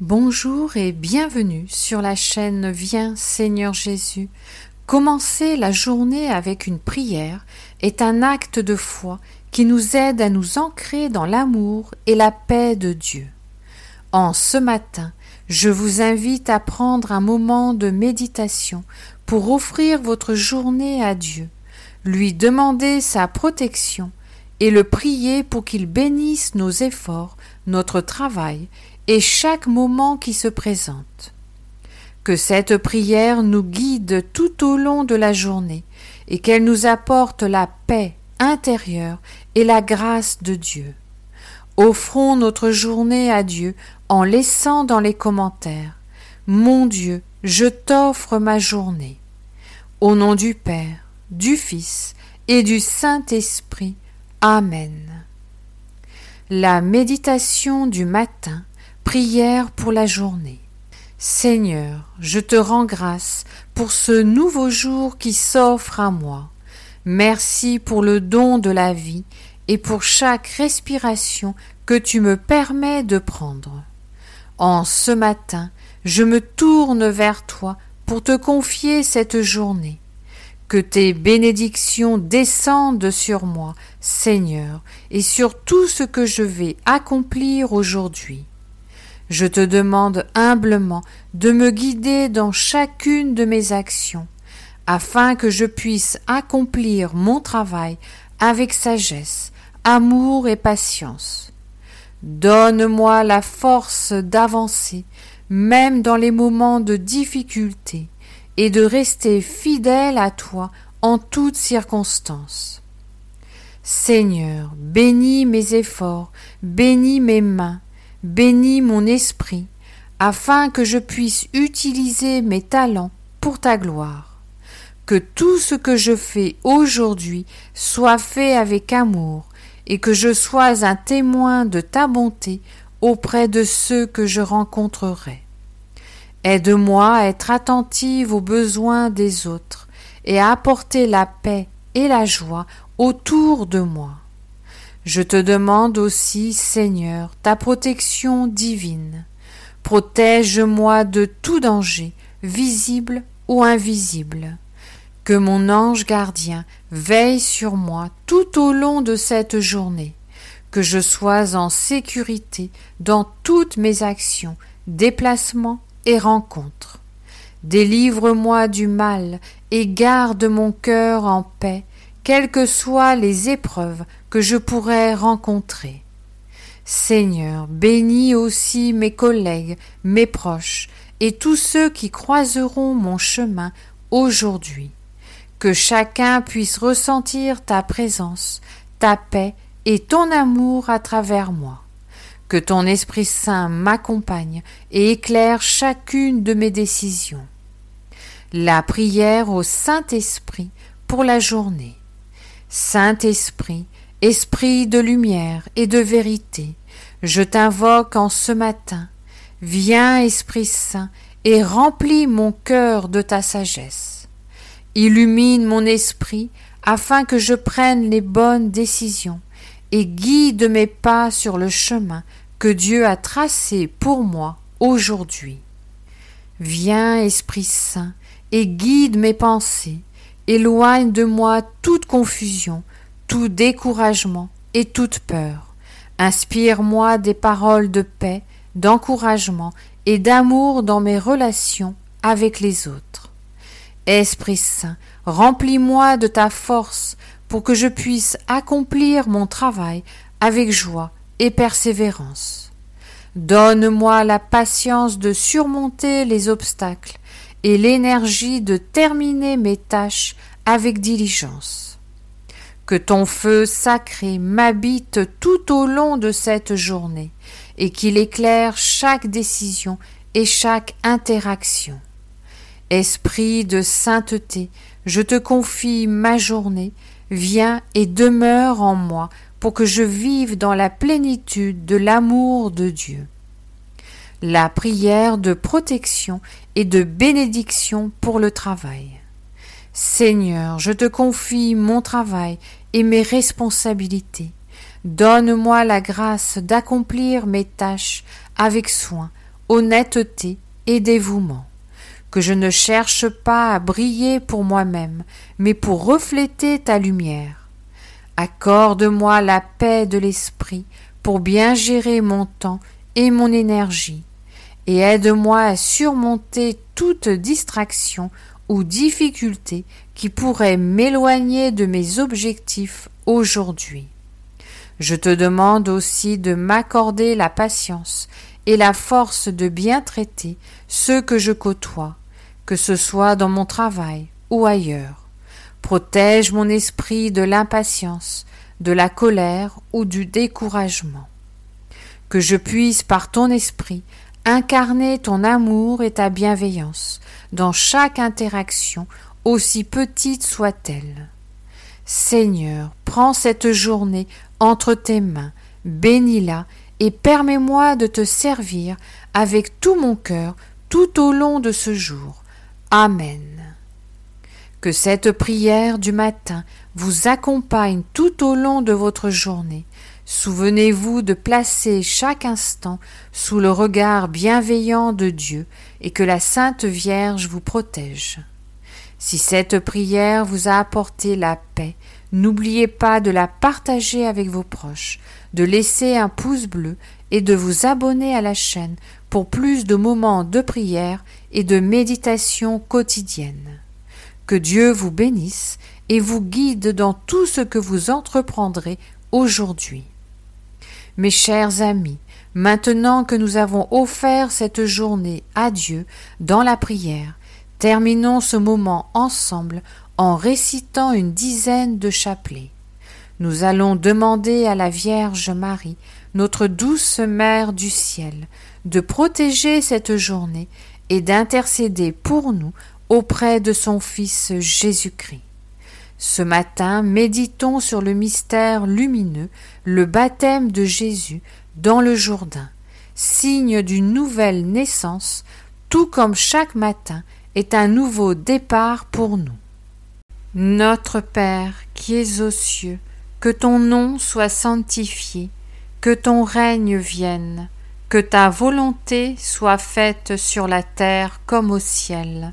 Bonjour et bienvenue sur la chaîne Viens Seigneur Jésus. Commencer la journée avec une prière est un acte de foi qui nous aide à nous ancrer dans l'amour et la paix de Dieu. En ce matin, je vous invite à prendre un moment de méditation pour offrir votre journée à Dieu, lui demander sa protection et le prier pour qu'il bénisse nos efforts notre travail et chaque moment qui se présente. Que cette prière nous guide tout au long de la journée et qu'elle nous apporte la paix intérieure et la grâce de Dieu. Offrons notre journée à Dieu en laissant dans les commentaires Mon Dieu, je t'offre ma journée. Au nom du Père, du Fils et du Saint-Esprit. Amen. La méditation du matin, prière pour la journée. Seigneur, je te rends grâce pour ce nouveau jour qui s'offre à moi. Merci pour le don de la vie et pour chaque respiration que tu me permets de prendre. En ce matin, je me tourne vers toi pour te confier cette journée que tes bénédictions descendent sur moi, Seigneur, et sur tout ce que je vais accomplir aujourd'hui. Je te demande humblement de me guider dans chacune de mes actions, afin que je puisse accomplir mon travail avec sagesse, amour et patience. Donne-moi la force d'avancer, même dans les moments de difficulté, et de rester fidèle à toi en toutes circonstances. Seigneur, bénis mes efforts, bénis mes mains, bénis mon esprit, afin que je puisse utiliser mes talents pour ta gloire. Que tout ce que je fais aujourd'hui soit fait avec amour, et que je sois un témoin de ta bonté auprès de ceux que je rencontrerai. Aide-moi à être attentive aux besoins des autres et à apporter la paix et la joie autour de moi. Je te demande aussi, Seigneur, ta protection divine. Protège-moi de tout danger, visible ou invisible. Que mon ange gardien veille sur moi tout au long de cette journée, que je sois en sécurité dans toutes mes actions, déplacements rencontre. Délivre-moi du mal et garde mon cœur en paix, quelles que soient les épreuves que je pourrais rencontrer. Seigneur, bénis aussi mes collègues, mes proches et tous ceux qui croiseront mon chemin aujourd'hui. Que chacun puisse ressentir ta présence, ta paix et ton amour à travers moi. Que ton Esprit Saint m'accompagne et éclaire chacune de mes décisions. La prière au Saint-Esprit pour la journée. Saint-Esprit, Esprit de lumière et de vérité, je t'invoque en ce matin. Viens, Esprit Saint, et remplis mon cœur de ta sagesse. Illumine mon esprit afin que je prenne les bonnes décisions et guide mes pas sur le chemin que Dieu a tracé pour moi aujourd'hui. Viens, Esprit Saint, et guide mes pensées, éloigne de moi toute confusion, tout découragement et toute peur. Inspire-moi des paroles de paix, d'encouragement et d'amour dans mes relations avec les autres. Esprit Saint, remplis-moi de ta force pour que je puisse accomplir mon travail avec joie et persévérance. Donne-moi la patience de surmonter les obstacles et l'énergie de terminer mes tâches avec diligence. Que ton feu sacré m'habite tout au long de cette journée et qu'il éclaire chaque décision et chaque interaction. Esprit de sainteté, je te confie ma journée, viens et demeure en moi pour que je vive dans la plénitude de l'amour de Dieu. La prière de protection et de bénédiction pour le travail. Seigneur, je te confie mon travail et mes responsabilités. Donne-moi la grâce d'accomplir mes tâches avec soin, honnêteté et dévouement, que je ne cherche pas à briller pour moi-même, mais pour refléter ta lumière Accorde-moi la paix de l'esprit pour bien gérer mon temps et mon énergie, et aide-moi à surmonter toute distraction ou difficulté qui pourrait m'éloigner de mes objectifs aujourd'hui. Je te demande aussi de m'accorder la patience et la force de bien traiter ceux que je côtoie, que ce soit dans mon travail ou ailleurs. Protège mon esprit de l'impatience, de la colère ou du découragement. Que je puisse par ton esprit incarner ton amour et ta bienveillance dans chaque interaction, aussi petite soit-elle. Seigneur, prends cette journée entre tes mains, bénis-la et permets-moi de te servir avec tout mon cœur tout au long de ce jour. Amen. Que cette prière du matin vous accompagne tout au long de votre journée. Souvenez-vous de placer chaque instant sous le regard bienveillant de Dieu et que la Sainte Vierge vous protège. Si cette prière vous a apporté la paix, n'oubliez pas de la partager avec vos proches, de laisser un pouce bleu et de vous abonner à la chaîne pour plus de moments de prière et de méditation quotidienne. Que Dieu vous bénisse et vous guide dans tout ce que vous entreprendrez aujourd'hui. Mes chers amis, maintenant que nous avons offert cette journée à Dieu dans la prière, terminons ce moment ensemble en récitant une dizaine de chapelets. Nous allons demander à la Vierge Marie, notre douce Mère du ciel, de protéger cette journée et d'intercéder pour nous auprès de son Fils Jésus-Christ. Ce matin, méditons sur le mystère lumineux, le baptême de Jésus dans le Jourdain, signe d'une nouvelle naissance, tout comme chaque matin est un nouveau départ pour nous. Notre Père qui es aux cieux, que ton nom soit sanctifié, que ton règne vienne, que ta volonté soit faite sur la terre comme au ciel.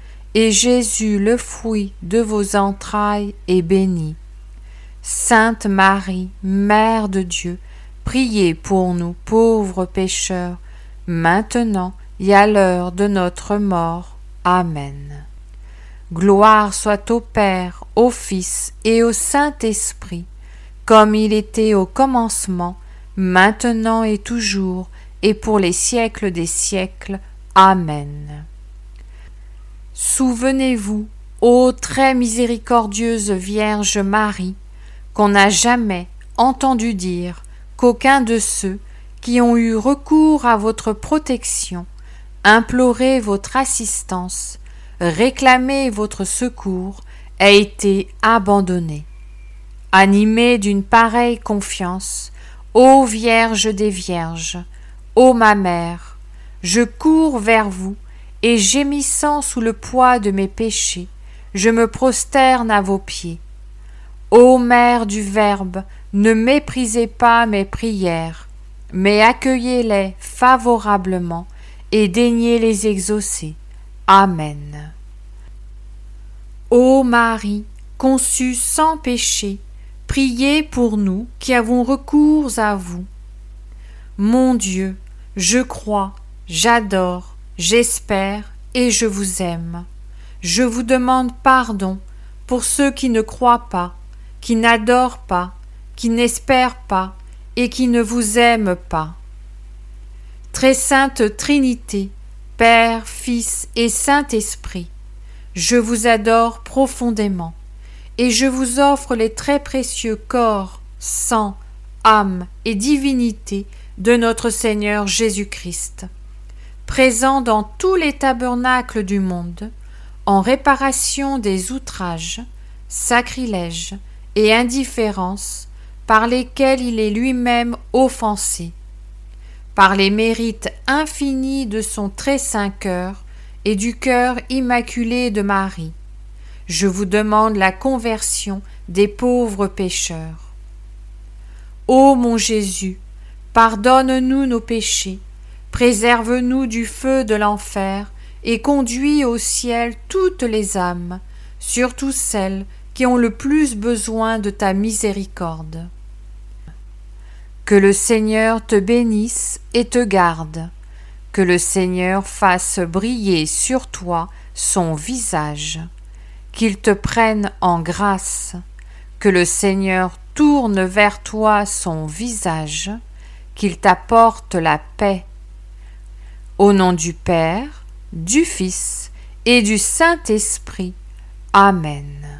et Jésus, le fruit de vos entrailles, est béni. Sainte Marie, Mère de Dieu, priez pour nous pauvres pécheurs, maintenant et à l'heure de notre mort. Amen. Gloire soit au Père, au Fils et au Saint-Esprit, comme il était au commencement, maintenant et toujours, et pour les siècles des siècles. Amen. Souvenez-vous, ô très miséricordieuse Vierge Marie, qu'on n'a jamais entendu dire qu'aucun de ceux qui ont eu recours à votre protection, imploré votre assistance, réclamé votre secours, a été abandonné. Animé d'une pareille confiance, ô Vierge des Vierges, ô ma mère, je cours vers vous et gémissant sous le poids de mes péchés, je me prosterne à vos pieds. Ô Mère du Verbe, ne méprisez pas mes prières, mais accueillez-les favorablement et daignez les exaucer. Amen. Ô Marie, conçue sans péché, priez pour nous qui avons recours à vous. Mon Dieu, je crois, j'adore, J'espère et je vous aime. Je vous demande pardon pour ceux qui ne croient pas, qui n'adorent pas, qui n'espèrent pas et qui ne vous aiment pas. Très sainte Trinité, Père, Fils et Saint-Esprit, je vous adore profondément et je vous offre les très précieux corps, sang, âme et divinité de notre Seigneur Jésus-Christ présent dans tous les tabernacles du monde, en réparation des outrages, sacrilèges et indifférences par lesquels il est lui-même offensé, par les mérites infinis de son très saint cœur et du cœur immaculé de Marie. Je vous demande la conversion des pauvres pécheurs. Ô mon Jésus, pardonne-nous nos péchés Préserve-nous du feu de l'enfer et conduis au ciel toutes les âmes, surtout celles qui ont le plus besoin de ta miséricorde. Que le Seigneur te bénisse et te garde. Que le Seigneur fasse briller sur toi son visage. Qu'il te prenne en grâce. Que le Seigneur tourne vers toi son visage. Qu'il t'apporte la paix au nom du Père, du Fils et du Saint-Esprit. Amen.